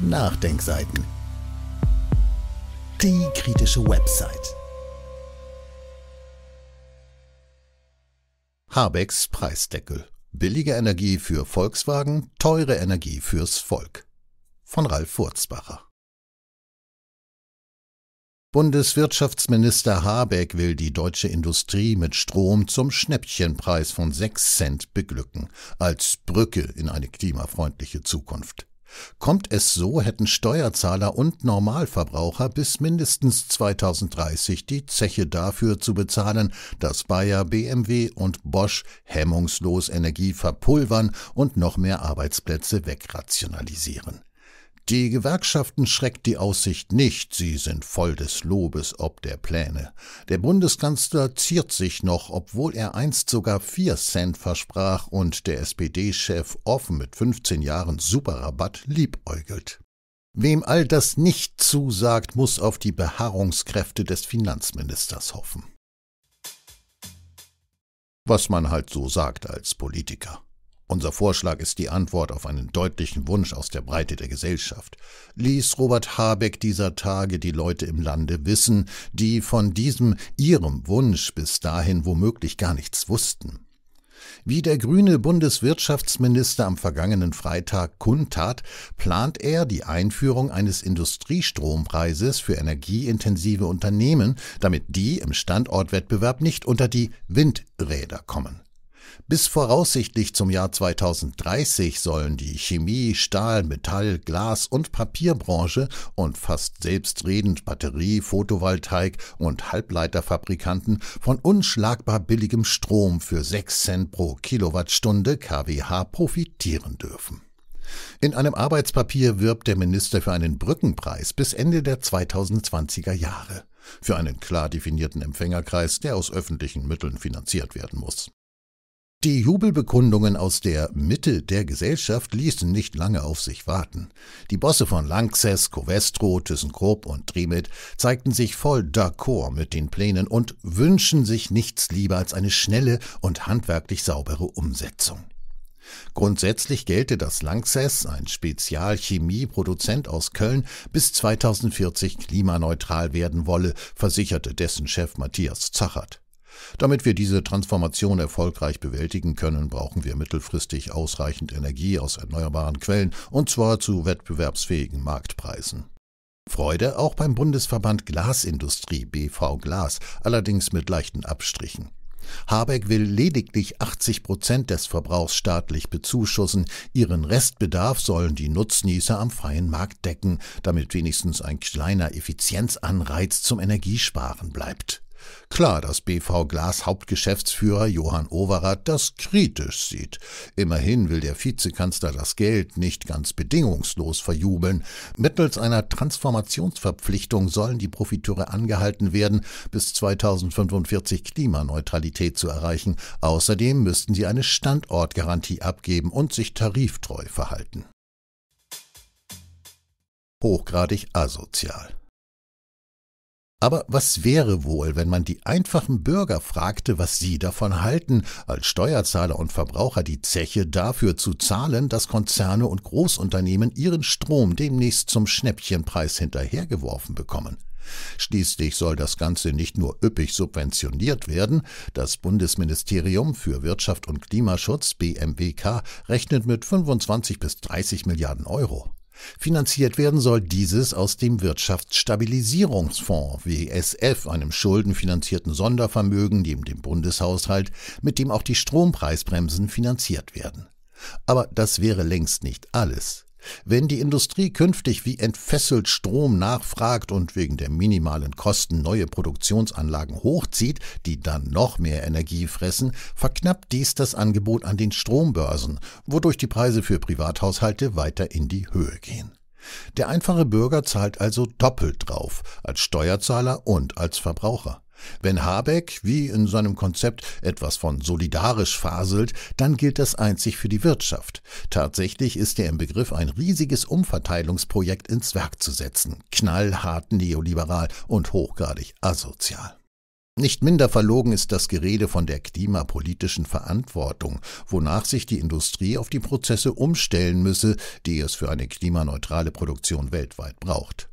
Nachdenkseiten. Die kritische Website. Habecks Preisdeckel. Billige Energie für Volkswagen, teure Energie fürs Volk. Von Ralf Furzbacher. Bundeswirtschaftsminister Habeck will die deutsche Industrie mit Strom zum Schnäppchenpreis von 6 Cent beglücken, als Brücke in eine klimafreundliche Zukunft. Kommt es so, hätten Steuerzahler und Normalverbraucher bis mindestens 2030 die Zeche dafür zu bezahlen, dass Bayer, BMW und Bosch hemmungslos Energie verpulvern und noch mehr Arbeitsplätze wegrationalisieren. Die Gewerkschaften schreckt die Aussicht nicht, sie sind voll des Lobes ob der Pläne. Der Bundeskanzler ziert sich noch, obwohl er einst sogar 4 Cent versprach und der SPD-Chef offen mit 15 Jahren Superrabatt liebäugelt. Wem all das nicht zusagt, muss auf die Beharrungskräfte des Finanzministers hoffen. Was man halt so sagt als Politiker. Unser Vorschlag ist die Antwort auf einen deutlichen Wunsch aus der Breite der Gesellschaft. Ließ Robert Habeck dieser Tage die Leute im Lande wissen, die von diesem ihrem Wunsch bis dahin womöglich gar nichts wussten. Wie der grüne Bundeswirtschaftsminister am vergangenen Freitag kundtat, plant er die Einführung eines Industriestrompreises für energieintensive Unternehmen, damit die im Standortwettbewerb nicht unter die Windräder kommen. Bis voraussichtlich zum Jahr 2030 sollen die Chemie, Stahl, Metall, Glas und Papierbranche und fast selbstredend Batterie, Photovoltaik und Halbleiterfabrikanten von unschlagbar billigem Strom für 6 Cent pro Kilowattstunde kWh profitieren dürfen. In einem Arbeitspapier wirbt der Minister für einen Brückenpreis bis Ende der 2020er Jahre, für einen klar definierten Empfängerkreis, der aus öffentlichen Mitteln finanziert werden muss. Die Jubelbekundungen aus der Mitte der Gesellschaft ließen nicht lange auf sich warten. Die Bosse von Lanxess, Covestro, ThyssenKrupp und Trimet zeigten sich voll d'accord mit den Plänen und wünschen sich nichts lieber als eine schnelle und handwerklich saubere Umsetzung. Grundsätzlich gelte, dass Lanxess, ein Spezialchemieproduzent aus Köln, bis 2040 klimaneutral werden wolle, versicherte dessen Chef Matthias Zachert. Damit wir diese Transformation erfolgreich bewältigen können, brauchen wir mittelfristig ausreichend Energie aus erneuerbaren Quellen, und zwar zu wettbewerbsfähigen Marktpreisen. Freude auch beim Bundesverband Glasindustrie BV Glas, allerdings mit leichten Abstrichen. Habeck will lediglich 80 Prozent des Verbrauchs staatlich bezuschussen. Ihren Restbedarf sollen die Nutznießer am freien Markt decken, damit wenigstens ein kleiner Effizienzanreiz zum Energiesparen bleibt. Klar, dass BV Glas Hauptgeschäftsführer Johann Overath das kritisch sieht. Immerhin will der Vizekanzler das Geld nicht ganz bedingungslos verjubeln. Mittels einer Transformationsverpflichtung sollen die Profiteure angehalten werden, bis 2045 Klimaneutralität zu erreichen. Außerdem müssten sie eine Standortgarantie abgeben und sich tariftreu verhalten. Hochgradig asozial. Aber was wäre wohl, wenn man die einfachen Bürger fragte, was sie davon halten, als Steuerzahler und Verbraucher die Zeche dafür zu zahlen, dass Konzerne und Großunternehmen ihren Strom demnächst zum Schnäppchenpreis hinterhergeworfen bekommen? Schließlich soll das Ganze nicht nur üppig subventioniert werden, das Bundesministerium für Wirtschaft und Klimaschutz BMWK rechnet mit 25 bis 30 Milliarden Euro. Finanziert werden soll dieses aus dem Wirtschaftsstabilisierungsfonds WSF, einem schuldenfinanzierten Sondervermögen neben dem Bundeshaushalt, mit dem auch die Strompreisbremsen finanziert werden. Aber das wäre längst nicht alles. Wenn die Industrie künftig wie entfesselt Strom nachfragt und wegen der minimalen Kosten neue Produktionsanlagen hochzieht, die dann noch mehr Energie fressen, verknappt dies das Angebot an den Strombörsen, wodurch die Preise für Privathaushalte weiter in die Höhe gehen. Der einfache Bürger zahlt also doppelt drauf, als Steuerzahler und als Verbraucher. Wenn Habeck, wie in seinem Konzept, etwas von solidarisch faselt, dann gilt das einzig für die Wirtschaft. Tatsächlich ist er im Begriff, ein riesiges Umverteilungsprojekt ins Werk zu setzen. Knallhart neoliberal und hochgradig asozial. Nicht minder verlogen ist das Gerede von der klimapolitischen Verantwortung, wonach sich die Industrie auf die Prozesse umstellen müsse, die es für eine klimaneutrale Produktion weltweit braucht.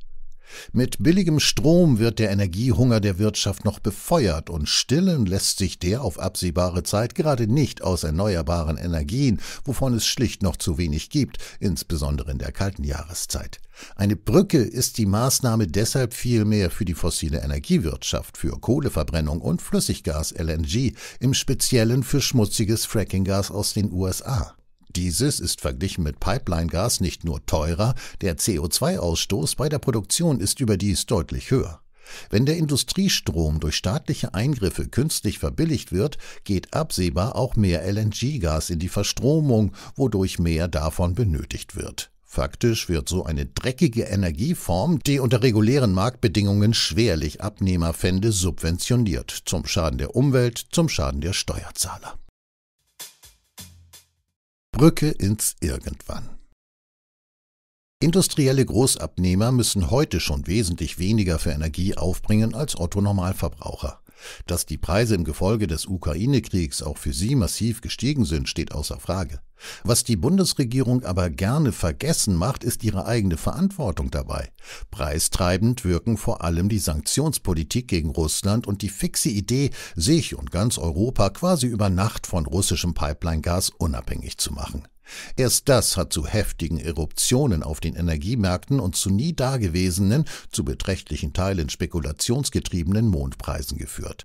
Mit billigem Strom wird der Energiehunger der Wirtschaft noch befeuert und stillen lässt sich der auf absehbare Zeit gerade nicht aus erneuerbaren Energien, wovon es schlicht noch zu wenig gibt, insbesondere in der kalten Jahreszeit. Eine Brücke ist die Maßnahme deshalb vielmehr für die fossile Energiewirtschaft, für Kohleverbrennung und Flüssiggas LNG, im Speziellen für schmutziges Frackinggas aus den USA. Dieses ist verglichen mit Pipeline-Gas nicht nur teurer, der CO2-Ausstoß bei der Produktion ist überdies deutlich höher. Wenn der Industriestrom durch staatliche Eingriffe künstlich verbilligt wird, geht absehbar auch mehr LNG-Gas in die Verstromung, wodurch mehr davon benötigt wird. Faktisch wird so eine dreckige Energieform, die unter regulären Marktbedingungen schwerlich Abnehmer fände, subventioniert, zum Schaden der Umwelt, zum Schaden der Steuerzahler. Brücke ins Irgendwann. Industrielle Großabnehmer müssen heute schon wesentlich weniger für Energie aufbringen als Otto Normalverbraucher. Dass die Preise im Gefolge des Ukraine-Kriegs auch für sie massiv gestiegen sind, steht außer Frage. Was die Bundesregierung aber gerne vergessen macht, ist ihre eigene Verantwortung dabei. Preistreibend wirken vor allem die Sanktionspolitik gegen Russland und die fixe Idee, sich und ganz Europa quasi über Nacht von russischem Pipeline-Gas unabhängig zu machen. Erst das hat zu heftigen Eruptionen auf den Energiemärkten und zu nie dagewesenen, zu beträchtlichen Teilen spekulationsgetriebenen Mondpreisen geführt.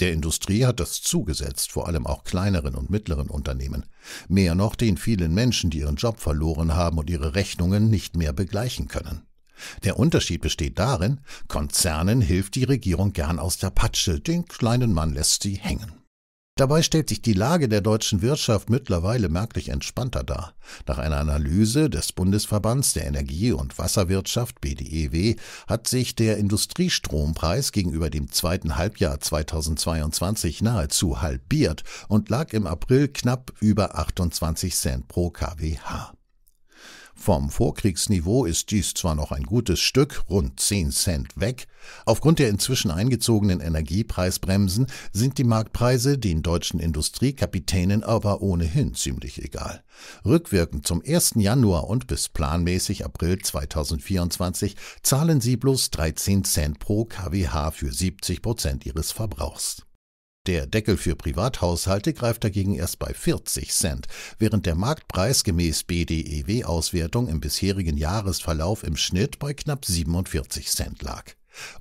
Der Industrie hat das zugesetzt, vor allem auch kleineren und mittleren Unternehmen. Mehr noch den vielen Menschen, die ihren Job verloren haben und ihre Rechnungen nicht mehr begleichen können. Der Unterschied besteht darin, Konzernen hilft die Regierung gern aus der Patsche, den kleinen Mann lässt sie hängen. Dabei stellt sich die Lage der deutschen Wirtschaft mittlerweile merklich entspannter dar. Nach einer Analyse des Bundesverbands der Energie- und Wasserwirtschaft BDEW hat sich der Industriestrompreis gegenüber dem zweiten Halbjahr 2022 nahezu halbiert und lag im April knapp über 28 Cent pro kWh. Vom Vorkriegsniveau ist dies zwar noch ein gutes Stück, rund 10 Cent weg, aufgrund der inzwischen eingezogenen Energiepreisbremsen sind die Marktpreise den deutschen Industriekapitänen aber ohnehin ziemlich egal. Rückwirkend zum 1. Januar und bis planmäßig April 2024 zahlen sie bloß 13 Cent pro kWh für 70 Prozent ihres Verbrauchs. Der Deckel für Privathaushalte greift dagegen erst bei 40 Cent, während der Marktpreis gemäß BDEW-Auswertung im bisherigen Jahresverlauf im Schnitt bei knapp 47 Cent lag.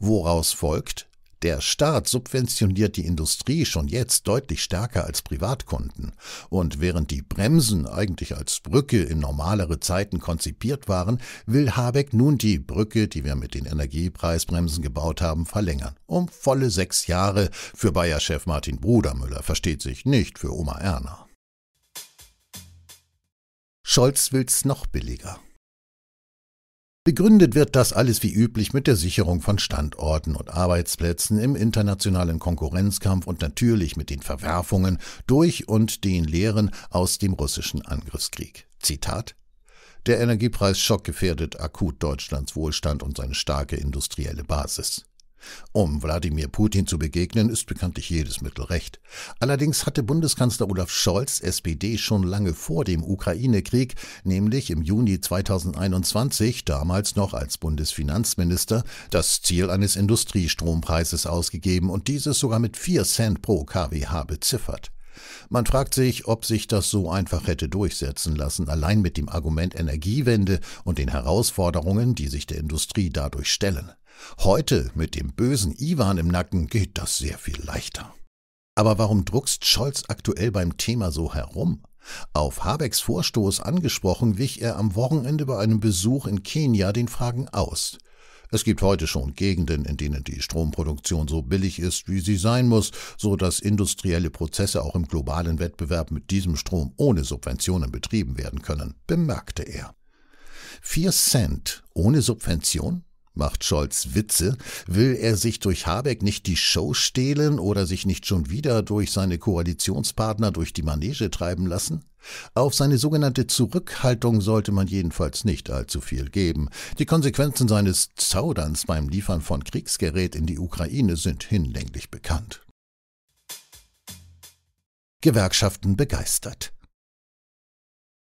Woraus folgt, der Staat subventioniert die Industrie schon jetzt deutlich stärker als Privatkunden. Und während die Bremsen eigentlich als Brücke in normalere Zeiten konzipiert waren, will Habeck nun die Brücke, die wir mit den Energiepreisbremsen gebaut haben, verlängern. Um volle sechs Jahre für Bayer-Chef Martin Brudermüller, versteht sich nicht für Oma Erna. Scholz will's noch billiger. Begründet wird das alles wie üblich mit der Sicherung von Standorten und Arbeitsplätzen im internationalen Konkurrenzkampf und natürlich mit den Verwerfungen durch und den Lehren aus dem russischen Angriffskrieg. Zitat Der Energiepreisschock gefährdet akut Deutschlands Wohlstand und seine starke industrielle Basis. Um Wladimir Putin zu begegnen, ist bekanntlich jedes Mittel recht. Allerdings hatte Bundeskanzler Olaf Scholz SPD schon lange vor dem Ukraine-Krieg, nämlich im Juni 2021, damals noch als Bundesfinanzminister, das Ziel eines Industriestrompreises ausgegeben und dieses sogar mit 4 Cent pro kWh beziffert. Man fragt sich, ob sich das so einfach hätte durchsetzen lassen, allein mit dem Argument Energiewende und den Herausforderungen, die sich der Industrie dadurch stellen. Heute mit dem bösen Iwan im Nacken geht das sehr viel leichter. Aber warum druckst Scholz aktuell beim Thema so herum? Auf Habecks Vorstoß angesprochen, wich er am Wochenende bei einem Besuch in Kenia den Fragen aus. Es gibt heute schon Gegenden, in denen die Stromproduktion so billig ist, wie sie sein muss, so dass industrielle Prozesse auch im globalen Wettbewerb mit diesem Strom ohne Subventionen betrieben werden können, bemerkte er. Vier Cent ohne Subvention? Macht Scholz Witze? Will er sich durch Habeck nicht die Show stehlen oder sich nicht schon wieder durch seine Koalitionspartner durch die Manege treiben lassen? Auf seine sogenannte Zurückhaltung sollte man jedenfalls nicht allzu viel geben. Die Konsequenzen seines Zauderns beim Liefern von Kriegsgerät in die Ukraine sind hinlänglich bekannt. Gewerkschaften begeistert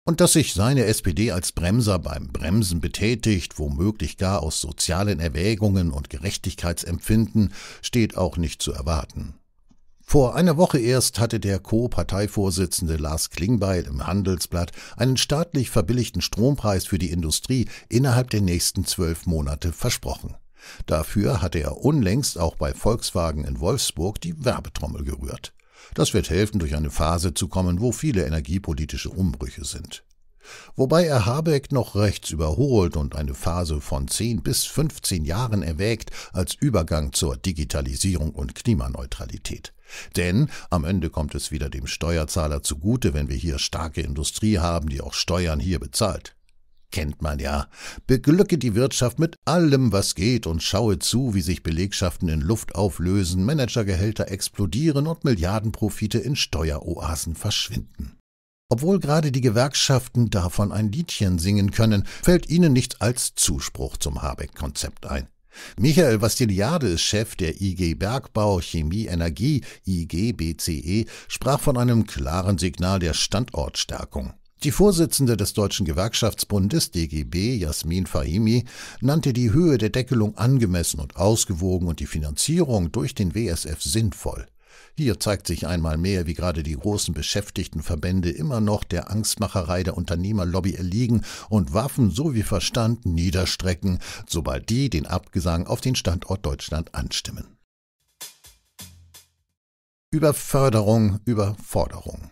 und dass sich seine SPD als Bremser beim Bremsen betätigt, womöglich gar aus sozialen Erwägungen und Gerechtigkeitsempfinden, steht auch nicht zu erwarten. Vor einer Woche erst hatte der Co-Parteivorsitzende Lars Klingbeil im Handelsblatt einen staatlich verbilligten Strompreis für die Industrie innerhalb der nächsten zwölf Monate versprochen. Dafür hatte er unlängst auch bei Volkswagen in Wolfsburg die Werbetrommel gerührt. Das wird helfen, durch eine Phase zu kommen, wo viele energiepolitische Umbrüche sind. Wobei er Habeck noch rechts überholt und eine Phase von 10 bis 15 Jahren erwägt als Übergang zur Digitalisierung und Klimaneutralität. Denn am Ende kommt es wieder dem Steuerzahler zugute, wenn wir hier starke Industrie haben, die auch Steuern hier bezahlt. Kennt man ja. Beglücke die Wirtschaft mit allem, was geht und schaue zu, wie sich Belegschaften in Luft auflösen, Managergehälter explodieren und Milliardenprofite in Steueroasen verschwinden. Obwohl gerade die Gewerkschaften davon ein Liedchen singen können, fällt ihnen nichts als Zuspruch zum Habeck-Konzept ein. Michael Vastiliade Chef der IG Bergbau Chemie Energie, IG BCE, sprach von einem klaren Signal der Standortstärkung. Die Vorsitzende des Deutschen Gewerkschaftsbundes DGB, Jasmin Fahimi, nannte die Höhe der Deckelung angemessen und ausgewogen und die Finanzierung durch den WSF sinnvoll. Hier zeigt sich einmal mehr, wie gerade die großen Beschäftigtenverbände immer noch der Angstmacherei der Unternehmerlobby erliegen und Waffen sowie Verstand niederstrecken, sobald die den Abgesang auf den Standort Deutschland anstimmen. Über Förderung, über Forderung.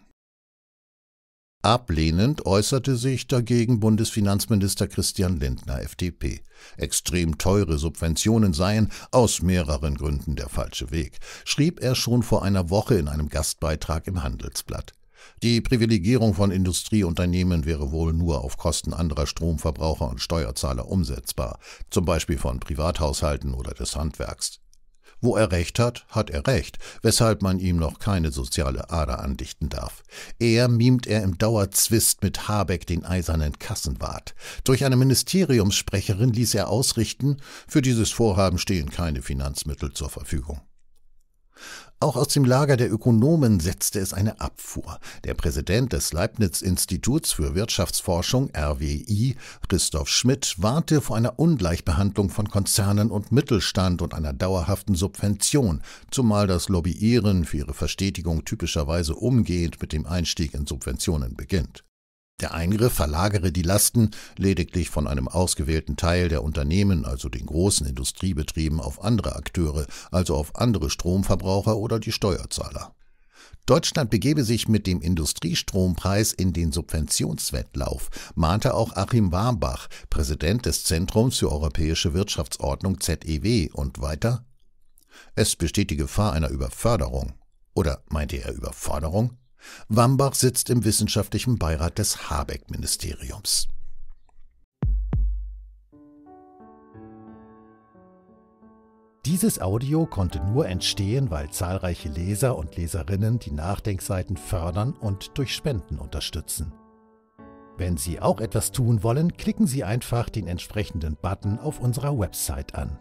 Ablehnend äußerte sich dagegen Bundesfinanzminister Christian Lindner FDP. Extrem teure Subventionen seien aus mehreren Gründen der falsche Weg, schrieb er schon vor einer Woche in einem Gastbeitrag im Handelsblatt. Die Privilegierung von Industrieunternehmen wäre wohl nur auf Kosten anderer Stromverbraucher und Steuerzahler umsetzbar, zum Beispiel von Privathaushalten oder des Handwerks. Wo er Recht hat, hat er Recht, weshalb man ihm noch keine soziale Ader andichten darf. Er mimt er im Dauerzwist mit Habeck den eisernen Kassenwart. Durch eine Ministeriumssprecherin ließ er ausrichten, für dieses Vorhaben stehen keine Finanzmittel zur Verfügung. Auch aus dem Lager der Ökonomen setzte es eine Abfuhr. Der Präsident des Leibniz-Instituts für Wirtschaftsforschung RWI, Christoph Schmidt, warnte vor einer Ungleichbehandlung von Konzernen und Mittelstand und einer dauerhaften Subvention, zumal das Lobbyieren für ihre Verstetigung typischerweise umgehend mit dem Einstieg in Subventionen beginnt. Der Eingriff verlagere die Lasten lediglich von einem ausgewählten Teil der Unternehmen, also den großen Industriebetrieben, auf andere Akteure, also auf andere Stromverbraucher oder die Steuerzahler. Deutschland begebe sich mit dem Industriestrompreis in den Subventionswettlauf, mahnte auch Achim Warmbach, Präsident des Zentrums für europäische Wirtschaftsordnung ZEW, und weiter Es besteht die Gefahr einer Überförderung. Oder meinte er Überforderung? Wambach sitzt im wissenschaftlichen Beirat des Habeck-Ministeriums. Dieses Audio konnte nur entstehen, weil zahlreiche Leser und Leserinnen die Nachdenkseiten fördern und durch Spenden unterstützen. Wenn Sie auch etwas tun wollen, klicken Sie einfach den entsprechenden Button auf unserer Website an.